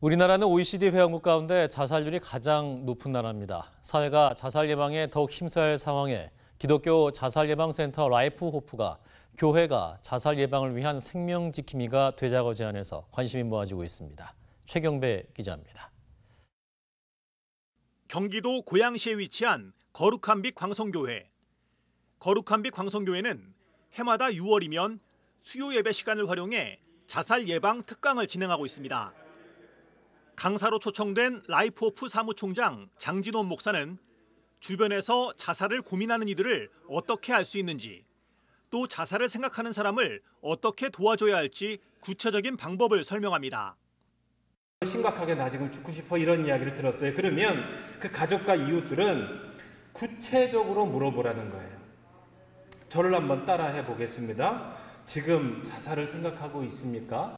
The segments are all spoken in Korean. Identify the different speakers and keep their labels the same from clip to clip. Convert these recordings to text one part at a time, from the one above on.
Speaker 1: 우리나라는 OECD 회원국 가운데 자살률이 가장 높은 나라입니다. 사회가 자살 예방에 더욱 힘써야 할 상황에 기독교 자살예방센터 라이프호프가 교회가 자살 예방을 위한 생명 지킴이가 되자고 제안해서 관심이 모아지고 있습니다.
Speaker 2: 최경배 기자입니다. 경기도 고양시에 위치한 거룩한 빛 광성교회. 거룩한 빛 광성교회는 해마다 6월이면 수요 예배 시간을 활용해 자살 예방 특강을 진행하고 있습니다. 강사로 초청된 라이프 오프 사무총장 장진원 목사는 주변에서 자살을 고민하는 이들을 어떻게 알 수 있는지 또 자살을 생각하는 사람을 어떻게 도와줘야 할지 구체적인 방법을 설명합니다.
Speaker 1: 심각하게 나 지금 죽고 싶어 이런 이야기를 들었어요. 그러면 그 가족과 이웃들은 구체적으로 물어보라는 거예요. 저를 한번 따라해 보겠습니다.
Speaker 2: 지금 자살을 생각하고 있습니까?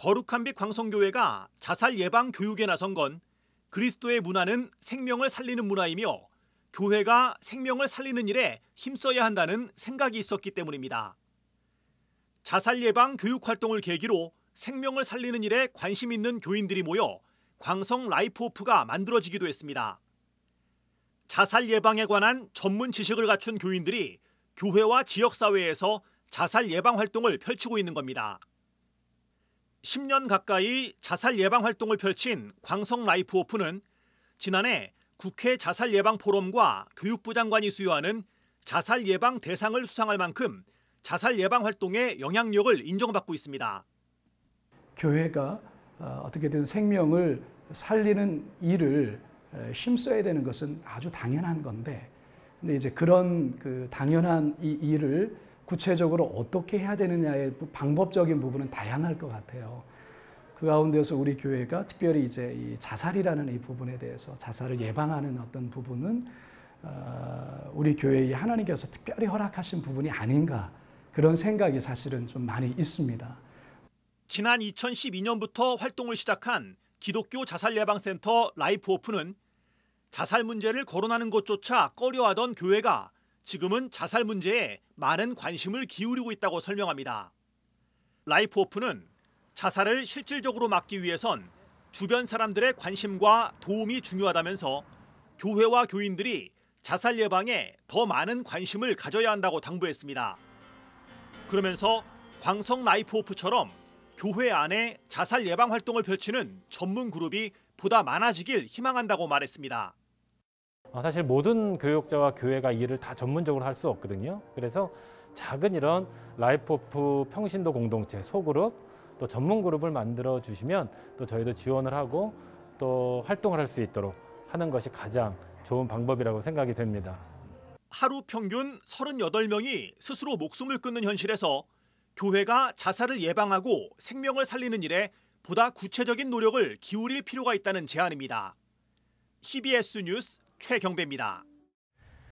Speaker 2: 거룩한빛 광성교회가 자살 예방 교육에 나선 건 그리스도의 문화는 생명을 살리는 문화이며 교회가 생명을 살리는 일에 힘써야 한다는 생각이 있었기 때문입니다. 자살 예방 교육 활동을 계기로 생명을 살리는 일에 관심 있는 교인들이 모여 광성 라이프오프가 만들어지기도 했습니다. 자살 예방에 관한 전문 지식을 갖춘 교인들이 교회와 지역사회에서 자살 예방 활동을 펼치고 있는 겁니다. 10년 가까이 자살 예방 활동을 펼친 광성 라이프 오프는 지난해 국회 자살 예방 포럼과 교육부 장관이 수여하는 자살 예방 대상을 수상할 만큼 자살 예방 활동의 영향력을 인정받고 있습니다.
Speaker 3: 교회가 어, 어떻게든 생명을 살리는 일을 힘써야 되는 것은 아주 당연한 건데 근데 이제 그런 그 당연한 이 일을 구체적으로 어떻게 해야 되느냐의 방법적인 부분은 다양할 것 같아요. 그 가운데서 우리 교회가 특별히 이제 이 자살이라는 이 부분에 대해서 자살을 예방하는 어떤 부분은 어, 우리 교회의 하나님께서 특별히 허락하신 부분이 아닌가 그런 생각이 사실은 좀 많이 있습니다.
Speaker 2: 지난 2012년부터 활동을 시작한 기독교 자살 예방 센터 라이프 오프는 자살 문제를 거론하는 것조차 꺼려하던 교회가 지금은 자살 문제에 많은 관심을 기울이고 있다고 설명합니다. 라이프호프는 자살을 실질적으로 막기 위해선 주변 사람들의 관심과 도움이 중요하다면서 교회와 교인들이 자살 예방에 더 많은 관심을 가져야 한다고 당부했습니다. 그러면서 광성 라이프호프처럼 교회 안에 자살 예방 활동을 펼치는 전문 그룹이 보다 많아지길 희망한다고 말했습니다.
Speaker 1: 어, 사실 모든 교육자와 교회가 일을 다 전문적으로 할 수 없거든요. 그래서 작은 이런 라이프오프 평신도 공동체 소그룹 또 전문 그룹을 만들어 주시면 또 저희도 지원을 하고 또 활동을 할 수 있도록 하는 것이 가장 좋은 방법이라고 생각이 됩니다.
Speaker 2: 하루 평균 38명이 스스로 목숨을 끊는 현실에서 교회가 자살을 예방하고 생명을 살리는 일에 보다 구체적인 노력을 기울일 필요가 있다는 제안입니다. CBS 뉴스 최경배입니다.